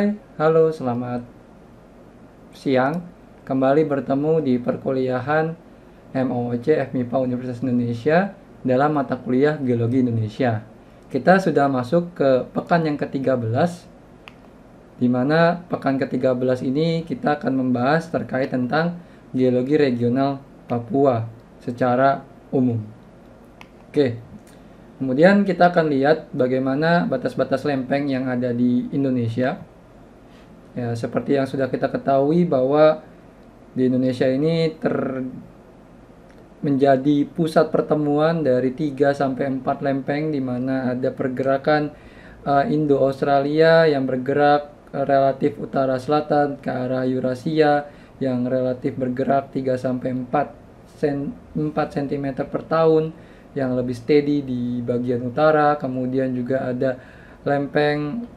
Hai, halo, selamat siang. Kembali bertemu di perkuliahan MOOC FMIPA Universitas Indonesia dalam mata kuliah Geologi Indonesia. Kita sudah masuk ke pekan yang ke-13, di mana pekan ke-13 ini kita akan membahas terkait tentang geologi regional Papua secara umum. Oke, kemudian kita akan lihat bagaimana batas-batas lempeng yang ada di Indonesia Ya, seperti yang sudah kita ketahui bahwa di Indonesia ini ter menjadi pusat pertemuan dari 3 sampai 4 lempeng di mana ada pergerakan uh, Indo-Australia yang bergerak eh, relatif utara selatan ke arah Eurasia yang relatif bergerak 3 sampai 4 sen 4 cm per tahun yang lebih steady di bagian utara, kemudian juga ada lempeng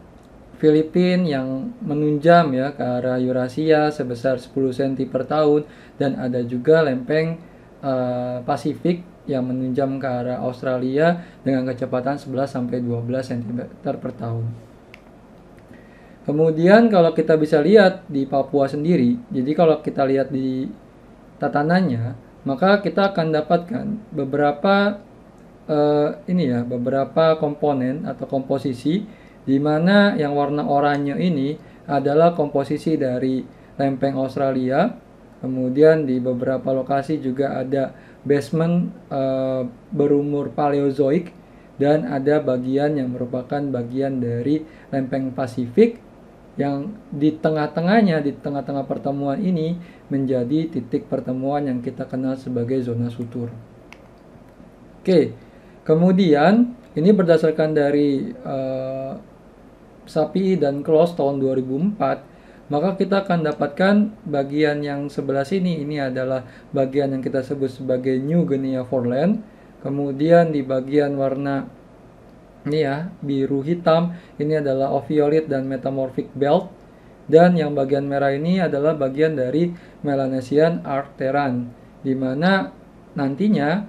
Filipin yang menunjam ya ke arah Eurasia sebesar 10 cm per tahun dan ada juga lempeng uh, Pasifik yang menunjam ke arah Australia dengan kecepatan 11 sampai 12 cm per tahun. Kemudian kalau kita bisa lihat di Papua sendiri, jadi kalau kita lihat di tatanannya, maka kita akan dapatkan beberapa uh, ini ya, beberapa komponen atau komposisi di mana yang warna oranye ini adalah komposisi dari lempeng Australia. Kemudian di beberapa lokasi juga ada basement e, berumur Paleozoik dan ada bagian yang merupakan bagian dari lempeng Pasifik yang di tengah-tengahnya di tengah-tengah pertemuan ini menjadi titik pertemuan yang kita kenal sebagai zona sutur. Oke. Kemudian ini berdasarkan dari e, sapi dan close tahun 2004, maka kita akan dapatkan bagian yang sebelah sini. Ini adalah bagian yang kita sebut sebagai New Guinea Foreland. Kemudian di bagian warna ini ya, biru hitam, ini adalah Ophiolite dan metamorphic belt. Dan yang bagian merah ini adalah bagian dari Melanesian Arteran di mana nantinya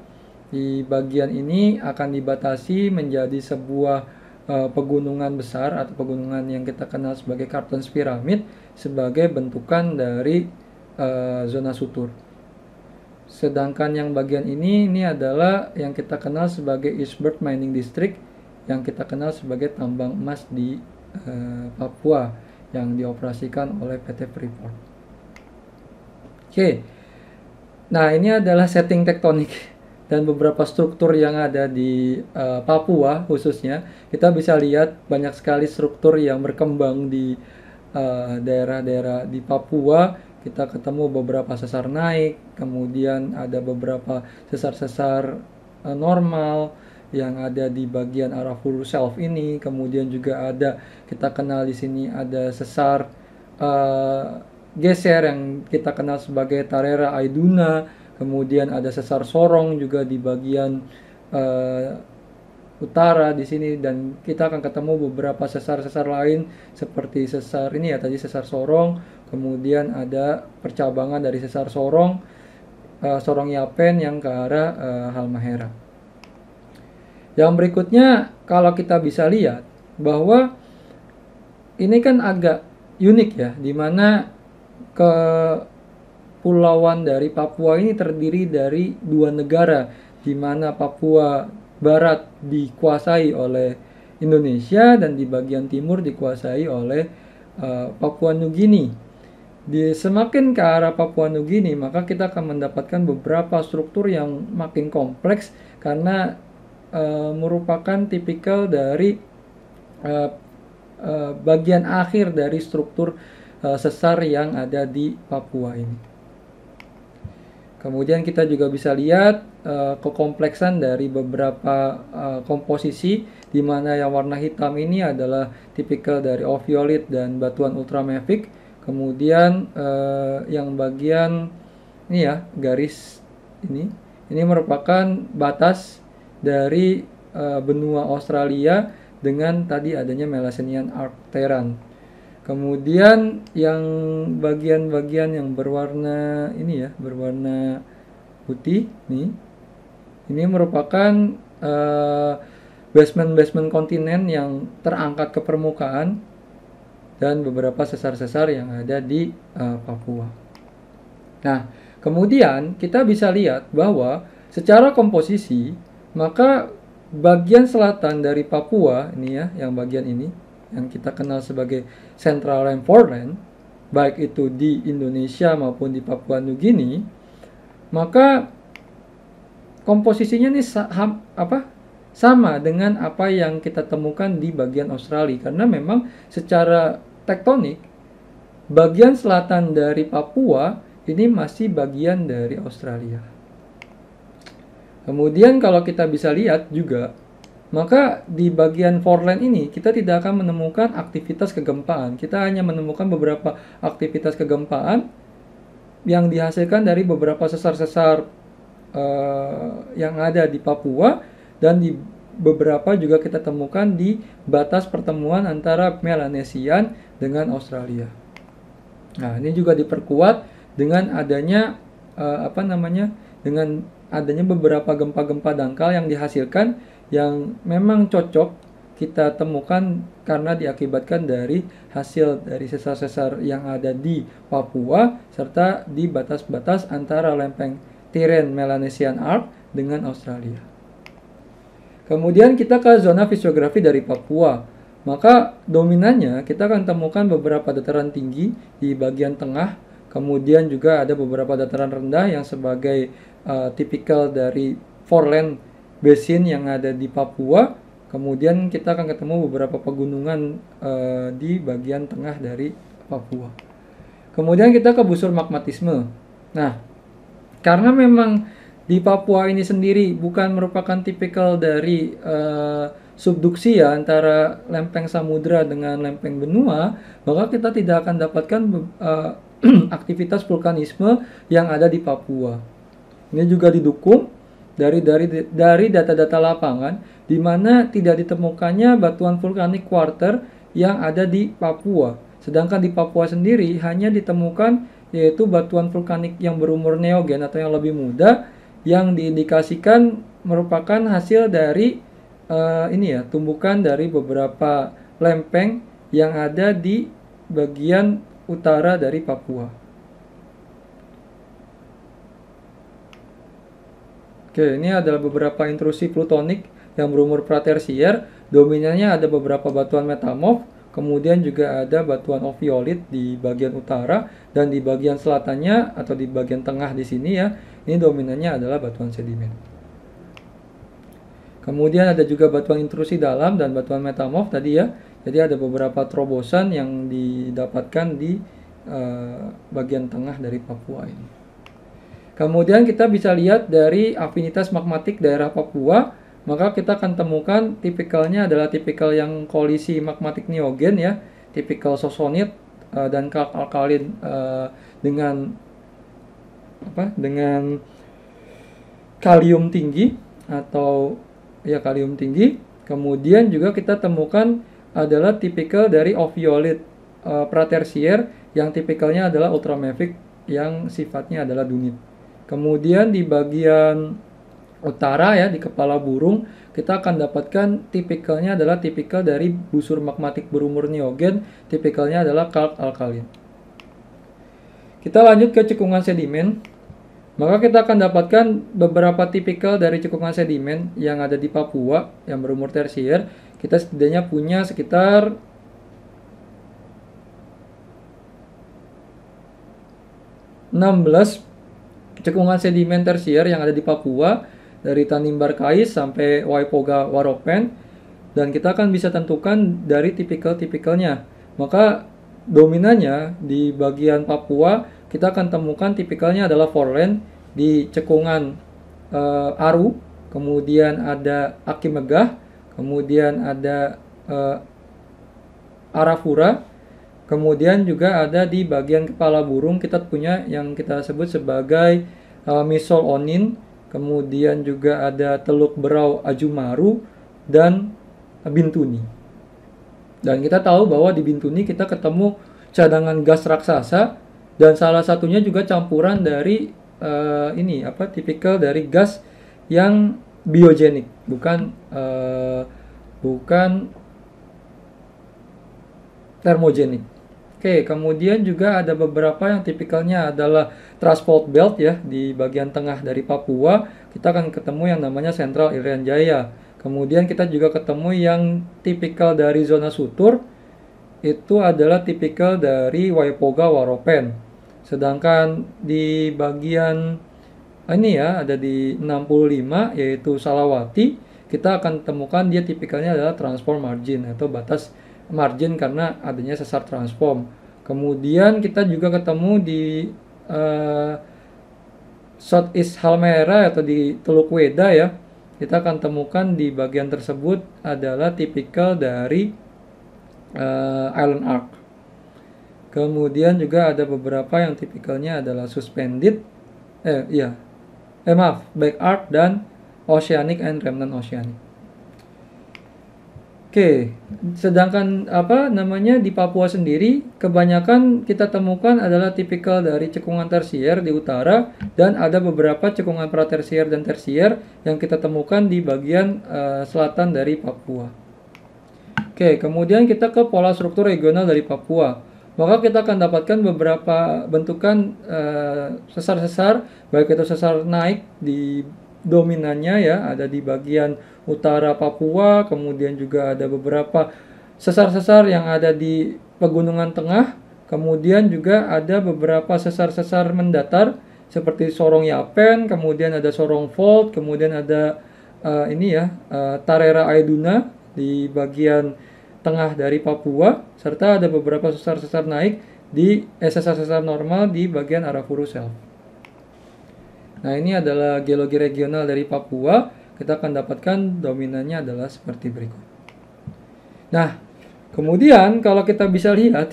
di bagian ini akan dibatasi menjadi sebuah Eh, pegunungan besar atau pegunungan yang kita kenal sebagai Cartons Pyramid sebagai bentukan dari uh, zona sutur. Sedangkan yang bagian ini ini adalah yang kita kenal sebagai Eastberg Mining District yang kita kenal sebagai tambang emas di uh, Papua yang dioperasikan oleh PT Freeport. Oke. Okay. Nah, ini adalah setting tektonik dan beberapa struktur yang ada di uh, Papua khususnya kita bisa lihat banyak sekali struktur yang berkembang di eh, daerah-daerah uh, di Papua kita ketemu beberapa sesar naik kemudian ada beberapa sesar-sesar uh, normal yang ada di bagian arah hulu self ini kemudian juga ada kita kenal di sini ada sesar uh, geser yang kita kenal sebagai Tarera Aiduna kemudian ada sesar sorong juga di bagian uh, utara di sini dan kita akan ketemu beberapa sesar-sesar lain seperti sesar ini ya tadi sesar sorong kemudian ada percabangan dari sesar sorong uh, sorong yapen yang ke arah uh, halmahera yang berikutnya kalau kita bisa lihat bahwa ini kan agak unik ya dimana ke kepulauan dari Papua ini terdiri dari dua negara, di mana Papua Barat dikuasai oleh Indonesia dan di bagian timur dikuasai oleh uh, Papua Nugini. Di semakin ke arah Papua Nugini, maka kita akan mendapatkan beberapa struktur yang makin kompleks karena uh, merupakan tipikal dari uh, uh, bagian akhir dari struktur uh, sesar yang ada di Papua ini. Kemudian kita juga bisa lihat uh, kekompleksan dari beberapa uh, komposisi di mana yang warna hitam ini adalah tipikal dari oviolit dan batuan ultramafic. Kemudian uh, yang bagian ini ya, garis ini ini merupakan batas dari uh, benua Australia dengan tadi adanya Melasenian Arcteran. Kemudian yang bagian-bagian yang berwarna ini ya, berwarna putih nih. Ini merupakan eh, basement-basement uh, kontinen yang terangkat ke permukaan dan beberapa sesar-sesar yang ada di uh, Papua. Nah, kemudian kita bisa lihat bahwa secara komposisi maka bagian selatan dari Papua ini ya, yang bagian ini yang kita kenal sebagai Central Rainforest, baik itu di Indonesia maupun di Papua New Guinea, maka komposisinya ini saham, apa sama dengan apa yang kita temukan di bagian Australia karena memang secara tektonik bagian selatan dari Papua ini masih bagian dari Australia. Kemudian kalau kita bisa lihat juga maka di bagian foreland ini kita tidak akan menemukan aktivitas kegempaan. Kita hanya menemukan beberapa aktivitas kegempaan yang dihasilkan dari beberapa sesar-sesar uh, yang ada di Papua dan di beberapa juga kita temukan di batas pertemuan antara Melanesian dengan Australia. Nah, ini juga diperkuat dengan adanya uh, apa namanya? dengan adanya beberapa gempa-gempa dangkal yang dihasilkan yang memang cocok kita temukan karena diakibatkan dari hasil dari sesar-sesar yang ada di Papua serta di batas-batas antara lempeng Tiren Melanesian Arc dengan Australia. Kemudian kita ke zona fisiografi dari Papua. Maka dominannya kita akan temukan beberapa dataran tinggi di bagian tengah, kemudian juga ada beberapa dataran rendah yang sebagai uh, tipikal dari foreland basin yang ada di Papua. Kemudian kita akan ketemu beberapa pegunungan uh, di bagian tengah dari Papua. Kemudian kita ke busur magmatisme. Nah, karena memang di Papua ini sendiri bukan merupakan tipikal dari uh, subduksi ya antara lempeng samudra dengan lempeng benua, maka kita tidak akan dapatkan uh, aktivitas vulkanisme yang ada di Papua. Ini juga didukung dari dari dari data-data lapangan di mana tidak ditemukannya batuan vulkanik quarter yang ada di Papua. Sedangkan di Papua sendiri hanya ditemukan yaitu batuan vulkanik yang berumur neogen atau yang lebih muda yang diindikasikan merupakan hasil dari uh, ini ya tumbukan dari beberapa lempeng yang ada di bagian utara dari Papua. Oke, ini adalah beberapa intrusi plutonik yang berumur pratersier. Dominannya ada beberapa batuan metamorf, kemudian juga ada batuan oviolit di bagian utara dan di bagian selatannya atau di bagian tengah di sini ya. Ini dominannya adalah batuan sedimen. Kemudian ada juga batuan intrusi dalam dan batuan metamorf tadi ya. Jadi ada beberapa terobosan yang didapatkan di uh, bagian tengah dari Papua ini. Kemudian kita bisa lihat dari afinitas magmatik daerah Papua, maka kita akan temukan tipikalnya adalah tipikal yang kolisi magmatik neogen ya, tipikal sosonit uh, dan kalk alkalin uh, dengan apa? dengan kalium tinggi atau ya kalium tinggi. Kemudian juga kita temukan adalah tipikal dari oviolit uh, pratersier yang tipikalnya adalah ultramafic yang sifatnya adalah dunit. Kemudian di bagian utara ya di kepala burung kita akan dapatkan tipikalnya adalah tipikal dari busur magmatik berumur neogen, tipikalnya adalah kalk alkalin. Kita lanjut ke cekungan sedimen. Maka kita akan dapatkan beberapa tipikal dari cekungan sedimen yang ada di Papua yang berumur tersier. Kita setidaknya punya sekitar 16. Cekungan sedimen tersier yang ada di Papua dari Tanimbar Kais sampai Waipoga Waropen dan kita akan bisa tentukan dari tipikal-tipikalnya. Maka dominannya di bagian Papua kita akan temukan tipikalnya adalah foreland di cekungan e, Aru, kemudian ada Aki Megah kemudian ada e, Arafura, Kemudian juga ada di bagian kepala burung kita punya yang kita sebut sebagai uh, eh, misol onin, kemudian juga ada teluk berau ajumaru dan bintuni. Dan kita tahu bahwa di bintuni kita ketemu cadangan gas raksasa dan salah satunya juga campuran dari uh, ini apa tipikal dari gas yang biogenik, bukan uh, bukan termogenik Oke, kemudian juga ada beberapa yang tipikalnya adalah transport belt ya di bagian tengah dari Papua. Kita akan ketemu yang namanya Central Irian Jaya. Kemudian kita juga ketemu yang tipikal dari zona Sutur itu adalah tipikal dari Waipoga Waropen. Sedangkan di bagian ah, ini ya ada di 65 yaitu Salawati kita akan temukan dia tipikalnya adalah transform margin atau batas margin karena adanya sesar transform. Kemudian kita juga ketemu di uh, Southeast Halmahera atau di Teluk Weda ya. Kita akan temukan di bagian tersebut adalah tipikal dari uh, island arc. Kemudian juga ada beberapa yang tipikalnya adalah suspended, eh iya, eh maaf, back arc dan oceanic and remnant oceanic. Oke, sedangkan apa namanya di Papua sendiri kebanyakan kita temukan adalah tipikal dari cekungan tersier di utara dan ada beberapa cekungan pratersier dan tersier yang kita temukan di bagian uh, selatan dari Papua. Oke, kemudian kita ke pola struktur regional dari Papua. Maka kita akan dapatkan beberapa bentukan eh, sesar-sesar, uh, baik itu sesar naik di dominannya ya, ada di bagian utara Papua, kemudian juga ada beberapa sesar-sesar yang ada di pegunungan tengah, kemudian juga ada beberapa sesar-sesar mendatar seperti Sorong Yapen, kemudian ada Sorong Fault, kemudian ada uh, ini ya uh, Tarera Aiduna di bagian tengah dari Papua, serta ada beberapa sesar-sesar naik di eh, sesar-sesar normal di bagian Arafuru Self. Nah ini adalah geologi regional dari Papua kita akan dapatkan dominannya adalah seperti berikut. Nah, kemudian kalau kita bisa lihat,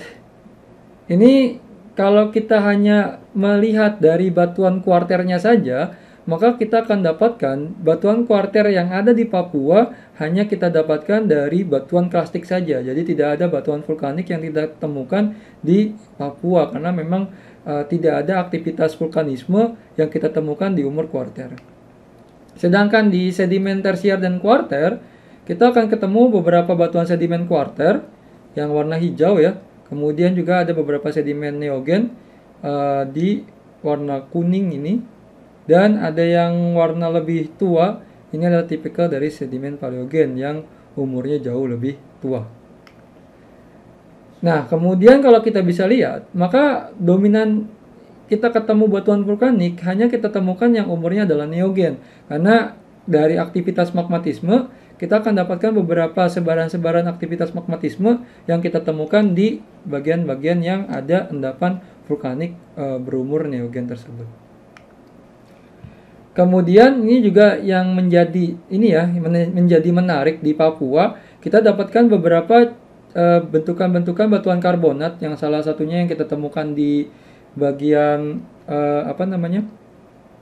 ini kalau kita hanya melihat dari batuan kuarternya saja, maka kita akan dapatkan batuan kuarter yang ada di Papua hanya kita dapatkan dari batuan klastik saja. Jadi tidak ada batuan vulkanik yang tidak ditemukan di Papua karena memang uh, tidak ada aktivitas vulkanisme yang kita temukan di umur kuarter. Sedangkan di sedimen tersier dan kuarter, kita akan ketemu beberapa batuan sedimen kuarter yang warna hijau ya. Kemudian juga ada beberapa sedimen neogen uh, di warna kuning ini. Dan ada yang warna lebih tua, ini adalah tipikal dari sedimen paleogen yang umurnya jauh lebih tua. Nah, kemudian kalau kita bisa lihat, maka dominan kita ketemu batuan vulkanik hanya kita temukan yang umurnya adalah neogen karena dari aktivitas magmatisme kita akan dapatkan beberapa sebaran-sebaran aktivitas magmatisme yang kita temukan di bagian-bagian yang ada endapan vulkanik e, berumur neogen tersebut. Kemudian ini juga yang menjadi ini ya menjadi menarik di Papua kita dapatkan beberapa eh, bentukan-bentukan batuan karbonat yang salah satunya yang kita temukan di bagian uh, apa namanya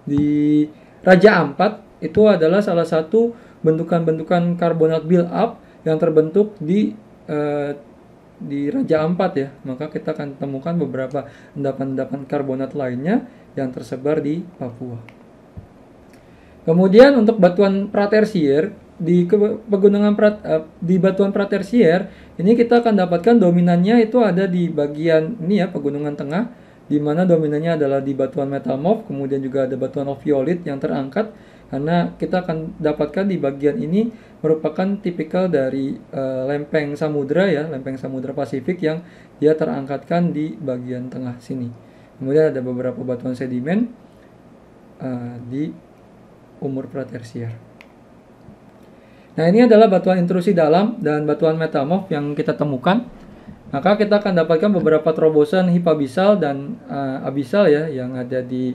di Raja Ampat itu adalah salah satu bentukan-bentukan karbonat build up yang terbentuk di uh, di Raja Ampat ya maka kita akan temukan beberapa endapan-endapan karbonat lainnya yang tersebar di Papua. Kemudian untuk batuan pratersier di pegunungan prat, eh, di batuan pratersier ini kita akan dapatkan dominannya itu ada di bagian ini ya pegunungan tengah di mana dominannya adalah di batuan metamorf, kemudian juga ada batuan ofiolit yang terangkat karena kita akan dapatkan di bagian ini merupakan tipikal dari uh, lempeng samudra ya, lempeng samudra Pasifik yang dia terangkatkan di bagian tengah sini. Kemudian ada beberapa batuan sedimen uh, di umur pratersier. Nah, ini adalah batuan intrusi dalam dan batuan metamorf yang kita temukan maka kita akan dapatkan beberapa terobosan hipabisal dan uh, eh, abisal ya yang ada di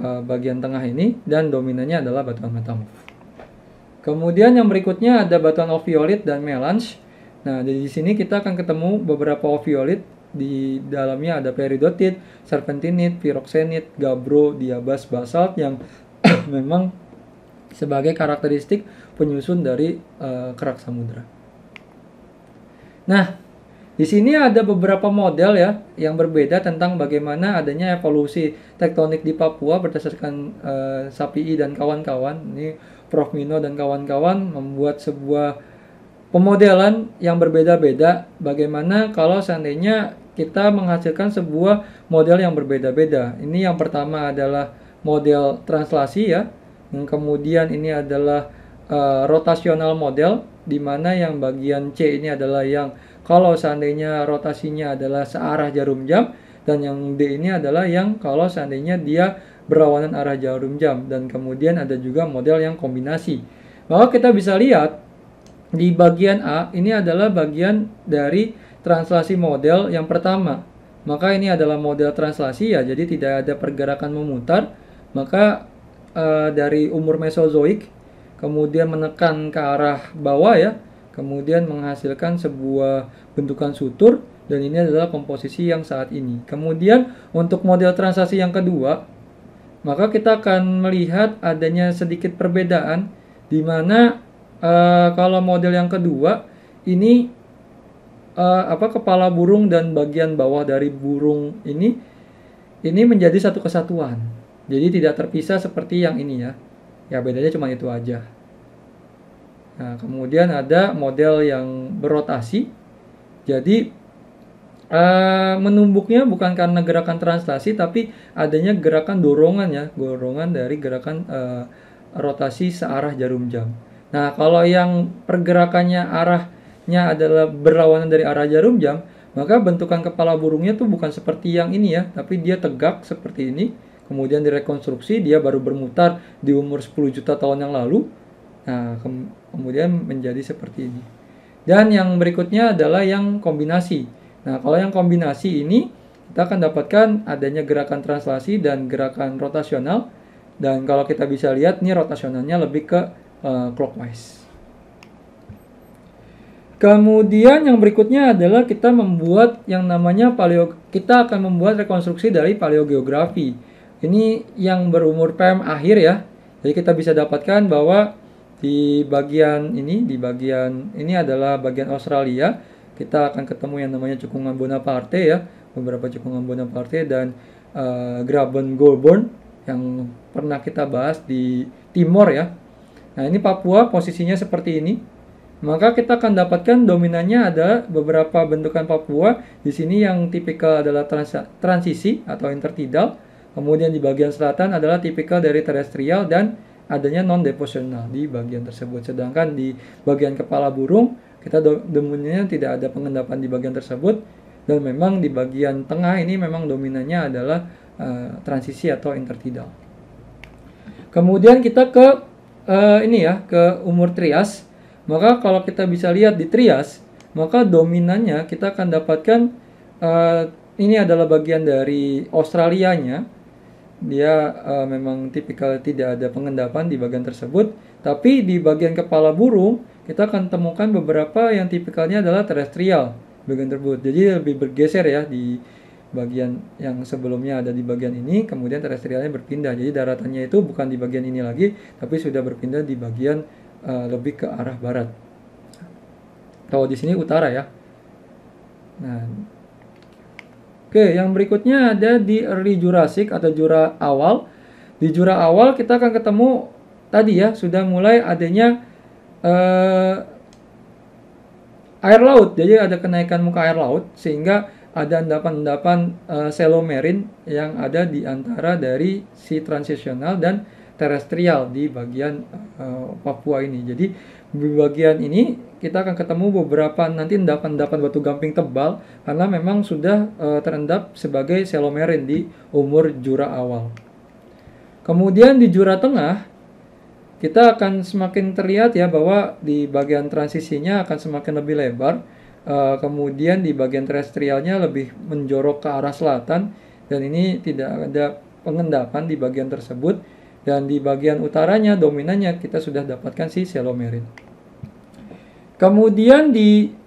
uh, bagian tengah ini dan dominannya adalah batuan metamorf. Kemudian yang berikutnya ada batuan oviolit dan melange. Nah, jadi di sini kita akan ketemu beberapa oviolit di dalamnya ada peridotit, serpentinit, piroxenit, gabbro, diabas, basalt yang memang sebagai karakteristik penyusun dari uh, kerak samudra. Nah, di sini ada beberapa model ya yang berbeda tentang bagaimana adanya evolusi tektonik di Papua berdasarkan uh, SAPI dan kawan-kawan. Ini Prof Mino dan kawan-kawan membuat sebuah pemodelan yang berbeda-beda bagaimana kalau seandainya kita menghasilkan sebuah model yang berbeda-beda. Ini yang pertama adalah model translasi ya. kemudian ini adalah uh, rotasional model di mana yang bagian C ini adalah yang kalau seandainya rotasinya adalah searah jarum jam dan yang D ini adalah yang kalau seandainya dia berlawanan arah jarum jam dan kemudian ada juga model yang kombinasi. Maka kita bisa lihat di bagian A ini adalah bagian dari translasi model yang pertama. Maka ini adalah model translasi ya, jadi tidak ada pergerakan memutar. Maka e, dari umur Mesozoik kemudian menekan ke arah bawah ya, kemudian menghasilkan sebuah bentukan sutur dan ini adalah komposisi yang saat ini. Kemudian untuk model transaksi yang kedua, maka kita akan melihat adanya sedikit perbedaan di mana uh, kalau model yang kedua ini uh, apa kepala burung dan bagian bawah dari burung ini ini menjadi satu kesatuan. Jadi tidak terpisah seperti yang ini ya. Ya bedanya cuma itu aja. Nah, kemudian ada model yang berotasi. Jadi uh, menumbuknya bukan karena gerakan translasi tapi adanya gerakan dorongan ya, dorongan dari gerakan uh, rotasi searah jarum jam. Nah, kalau yang pergerakannya arahnya adalah berlawanan dari arah jarum jam, maka bentukan kepala burungnya tuh bukan seperti yang ini ya, tapi dia tegak seperti ini, kemudian direkonstruksi dia baru bermutar di umur 10 juta tahun yang lalu Nah, ke kemudian menjadi seperti ini. Dan yang berikutnya adalah yang kombinasi. Nah, kalau yang kombinasi ini kita akan dapatkan adanya gerakan translasi dan gerakan rotasional. Dan kalau kita bisa lihat ini rotasionalnya lebih ke uh, clockwise. Kemudian yang berikutnya adalah kita membuat yang namanya paleo kita akan membuat rekonstruksi dari paleogeografi. Ini yang berumur PM akhir ya. Jadi kita bisa dapatkan bahwa di bagian ini di bagian ini adalah bagian Australia kita akan ketemu yang namanya cekungan Bonaparte ya beberapa cekungan Bonaparte dan uh, Graben Goulburn yang pernah kita bahas di Timor ya nah ini Papua posisinya seperti ini maka kita akan dapatkan dominannya ada beberapa bentukan Papua di sini yang tipikal adalah trans transisi atau intertidal kemudian di bagian selatan adalah tipikal dari terestrial dan adanya non deposional di bagian tersebut. Sedangkan di bagian kepala burung kita demunnya tidak ada pengendapan di bagian tersebut dan memang di bagian tengah ini memang dominannya adalah uh, transisi atau intertidal. Kemudian kita ke uh, ini ya ke umur trias. Maka kalau kita bisa lihat di trias, maka dominannya kita akan dapatkan uh, ini adalah bagian dari Australianya dia uh, memang tipikal tidak ada pengendapan di bagian tersebut tapi di bagian kepala burung kita akan temukan beberapa yang tipikalnya adalah terestrial bagian tersebut jadi lebih bergeser ya di bagian yang sebelumnya ada di bagian ini kemudian terestrialnya berpindah jadi daratannya itu bukan di bagian ini lagi tapi sudah berpindah di bagian uh, lebih ke arah barat kalau di sini utara ya nah Oke, yang berikutnya ada di early Jurassic atau jura awal. Di jura awal kita akan ketemu tadi ya, sudah mulai adanya uh, air laut. Jadi ada kenaikan muka air laut sehingga ada endapan-endapan eh, selomerin yang ada di antara dari si transisional dan terestrial di bagian uh, Papua ini. Jadi di bagian ini kita akan ketemu beberapa nanti endapan-endapan batu gamping tebal karena memang sudah uh, terendap sebagai selomerin di umur jura awal. Kemudian di jura tengah kita akan semakin terlihat ya bahwa di bagian transisinya akan semakin lebih lebar. Uh, kemudian di bagian terestrialnya lebih menjorok ke arah selatan dan ini tidak ada pengendapan di bagian tersebut dan di bagian utaranya dominannya kita sudah dapatkan si selomerin. Kemudian di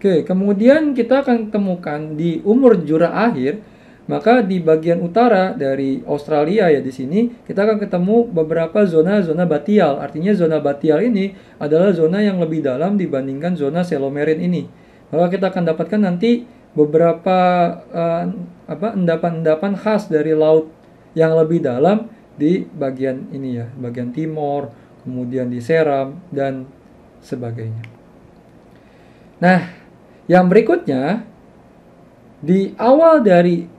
Oke, kemudian kita akan temukan di umur jura akhir maka di bagian utara dari Australia ya di sini kita akan ketemu beberapa zona-zona batial. Artinya zona batial ini adalah zona yang lebih dalam dibandingkan zona selomerin ini. Maka kita akan dapatkan nanti beberapa uh, apa endapan-endapan khas dari laut yang lebih dalam di bagian ini ya, bagian timur, kemudian di Seram dan sebagainya. Nah, yang berikutnya di awal dari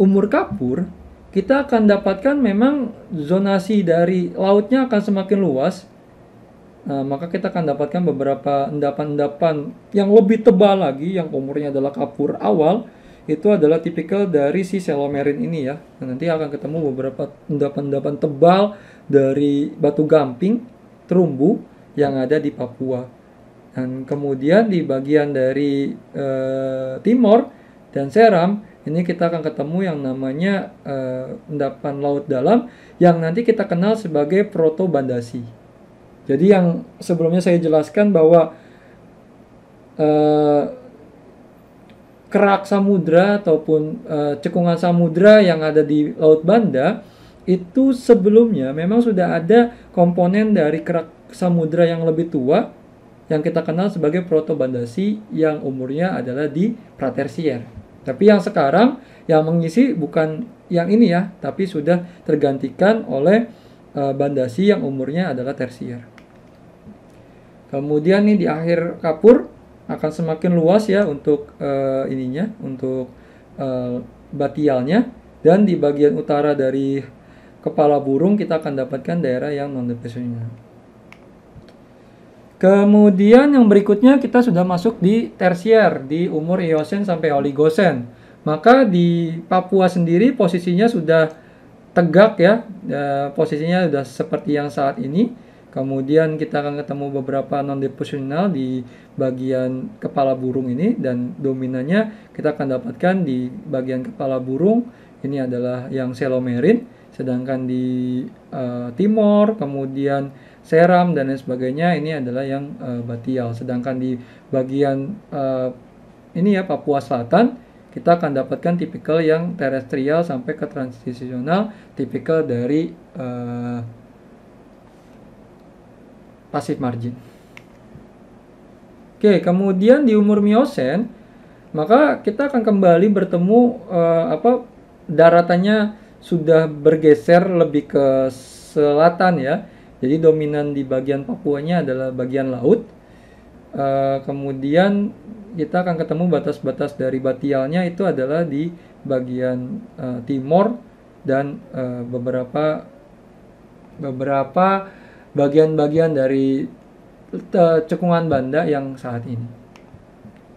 umur kapur, kita akan dapatkan memang zonasi dari lautnya akan semakin luas. Nah, maka kita akan dapatkan beberapa endapan-endapan yang lebih tebal lagi yang umurnya adalah kapur awal itu adalah tipikal dari si selomerin ini ya. Nah, nanti akan ketemu beberapa endapan-endapan tebal dari batu gamping, terumbu yang ada di Papua. Dan kemudian di bagian dari e, timur dan Seram ini kita akan ketemu yang namanya uh, endapan laut dalam yang nanti kita kenal sebagai protobandasi. Jadi yang sebelumnya saya jelaskan bahwa uh, eh, kerak samudra ataupun uh, cekungan samudra yang ada di laut Banda itu sebelumnya memang sudah ada komponen dari kerak samudra yang lebih tua yang kita kenal sebagai protobandasi yang umurnya adalah di Pratersier. Tapi yang sekarang yang mengisi bukan yang ini ya, tapi sudah tergantikan oleh e, bandasi yang umurnya adalah tersier. Kemudian nih di akhir kapur akan semakin luas ya untuk e, ininya, untuk e, batialnya dan di bagian utara dari kepala burung kita akan dapatkan daerah yang non depresional. Kemudian yang berikutnya kita sudah masuk di tersier di umur Eosen sampai Oligosen. Maka di Papua sendiri posisinya sudah tegak ya, e, posisinya sudah seperti yang saat ini. Kemudian kita akan ketemu beberapa non depositional di bagian kepala burung ini dan dominannya kita akan dapatkan di bagian kepala burung ini adalah yang selomerin, sedangkan di e, timor kemudian seram dan lain sebagainya ini adalah yang uh, batial. Sedangkan di bagian uh, ini ya Papua Selatan kita akan dapatkan tipikal yang terestrial sampai ke transisional, tipikal dari uh, pasif margin. Oke, kemudian di umur Miosen maka kita akan kembali bertemu uh, apa daratannya sudah bergeser lebih ke selatan ya jadi dominan di bagian Papuanya adalah bagian laut. Uh, kemudian kita akan ketemu batas-batas dari batialnya itu adalah di bagian uh, timur dan uh, beberapa beberapa bagian-bagian dari cekungan Banda yang saat ini.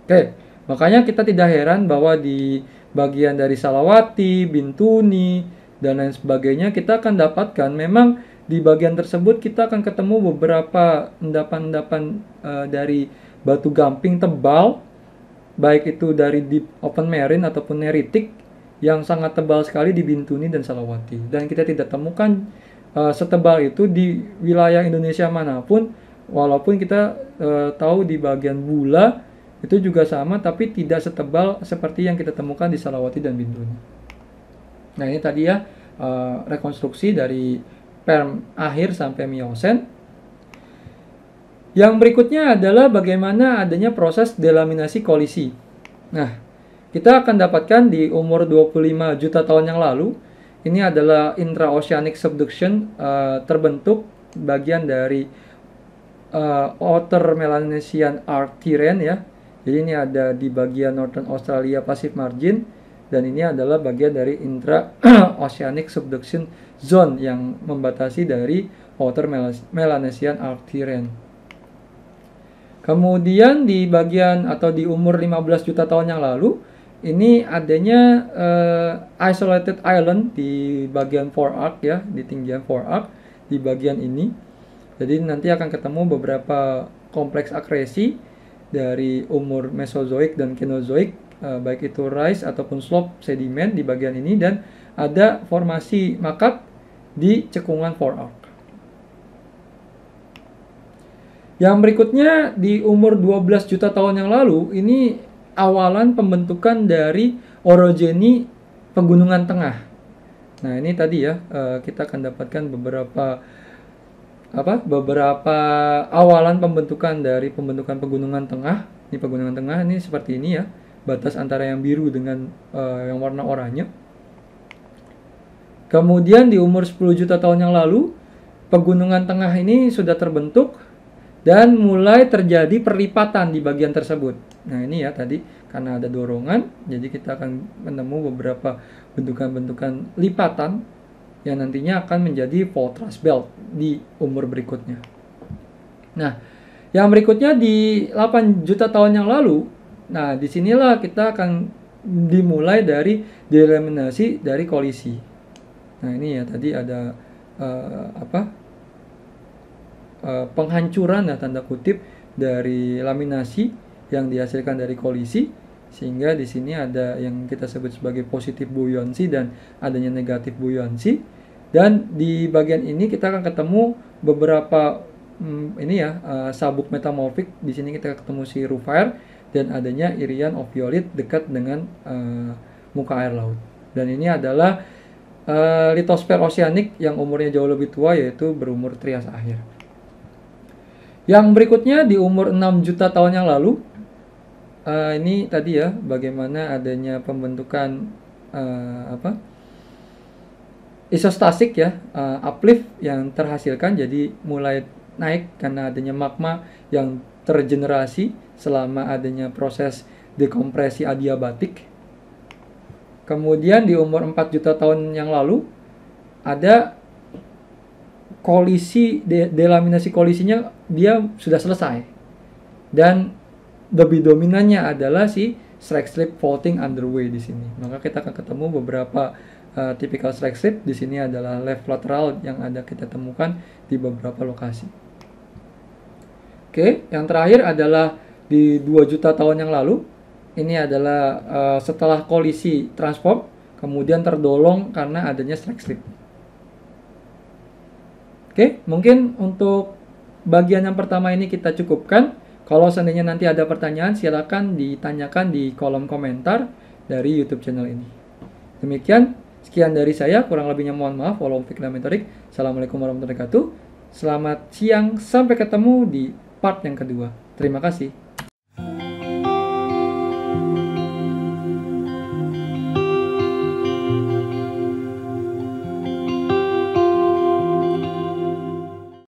Oke, makanya kita tidak heran bahwa di bagian dari Salawati, Bintuni, dan lain sebagainya kita akan dapatkan memang di bagian tersebut kita akan ketemu beberapa endapan-endapan uh, dari batu gamping tebal baik itu dari deep open marine ataupun neritik yang sangat tebal sekali di Bintuni dan Salawati dan kita tidak temukan uh, setebal itu di wilayah Indonesia manapun walaupun kita uh, tahu di bagian Bula itu juga sama tapi tidak setebal seperti yang kita temukan di Salawati dan Bintuni. Nah, ini tadi ya uh, rekonstruksi dari perm akhir sampai miosen. Yang berikutnya adalah bagaimana adanya proses delaminasi kolisi. Nah, kita akan dapatkan di umur 25 juta tahun yang lalu, ini adalah intraoceanic subduction uh, terbentuk bagian dari uh, outer Melanesian arc terrain ya. Jadi ini ada di bagian Northern Australia Pacific Margin dan ini adalah bagian dari intra oceanic subduction zone yang membatasi dari outer Melanesian Arcturian. Kemudian di bagian atau di umur 15 juta tahun yang lalu, ini adanya uh, isolated island di bagian forearc ya, di tinggian forearc di bagian ini. Jadi nanti akan ketemu beberapa kompleks akresi dari umur Mesozoik dan Kenozoik uh, baik itu rise ataupun slope sedimen di bagian ini dan ada formasi makap di cekungan forearm. Yang berikutnya di umur 12 juta tahun yang lalu ini awalan pembentukan dari orogeni pegunungan tengah. Nah, ini tadi ya eh, kita akan dapatkan beberapa apa? beberapa awalan pembentukan dari pembentukan pegunungan tengah. Ini pegunungan tengah ini seperti ini ya. Batas antara yang biru dengan eh, yang warna oranye. Kemudian di umur 10 juta tahun yang lalu, pegunungan tengah ini sudah terbentuk dan mulai terjadi perlipatan di bagian tersebut. Nah ini ya tadi karena ada dorongan, jadi kita akan menemu beberapa bentukan-bentukan lipatan yang nantinya akan menjadi fault thrust belt di umur berikutnya. Nah, yang berikutnya di 8 juta tahun yang lalu, nah disinilah kita akan dimulai dari deliminasi dari kolisi. Nah ini ya tadi ada uh, apa uh, penghancuran ya tanda kutip dari laminasi yang dihasilkan dari kolisi sehingga di sini ada yang kita sebut sebagai positif buoyancy dan adanya negatif buoyancy dan di bagian ini kita akan ketemu beberapa hmm, ini ya uh, sabuk metamorfik di sini kita ketemu si rufair dan adanya irian opiolit dekat dengan uh, muka air laut dan ini adalah Eh, litosfer oseanik yang umurnya jauh lebih tua yaitu berumur Trias akhir. Yang berikutnya di umur 6 juta tahun yang lalu uh, ini tadi ya bagaimana adanya pembentukan uh, apa? isostasik ya, uh, uplift yang terhasilkan jadi mulai naik karena adanya magma yang tergenerasi selama adanya proses dekompresi adiabatik Kemudian di umur 4 juta tahun yang lalu ada kolisi de delaminasi kolisinya dia sudah selesai. Dan lebih dominannya adalah si strike slip faulting underway di sini. Maka kita akan ketemu beberapa uh, tipikal strike slip. Di sini adalah left lateral yang ada kita temukan di beberapa lokasi. Oke, yang terakhir adalah di 2 juta tahun yang lalu ini adalah uh, setelah kolisi transform kemudian terdolong karena adanya strike slip. Oke, mungkin untuk bagian yang pertama ini kita cukupkan. Kalau seandainya nanti ada pertanyaan, silakan ditanyakan di kolom komentar dari YouTube channel ini. Demikian, sekian dari saya. Kurang lebihnya mohon maaf. Metodik. Assalamualaikum warahmatullahi wabarakatuh. Selamat siang, sampai ketemu di part yang kedua. Terima kasih.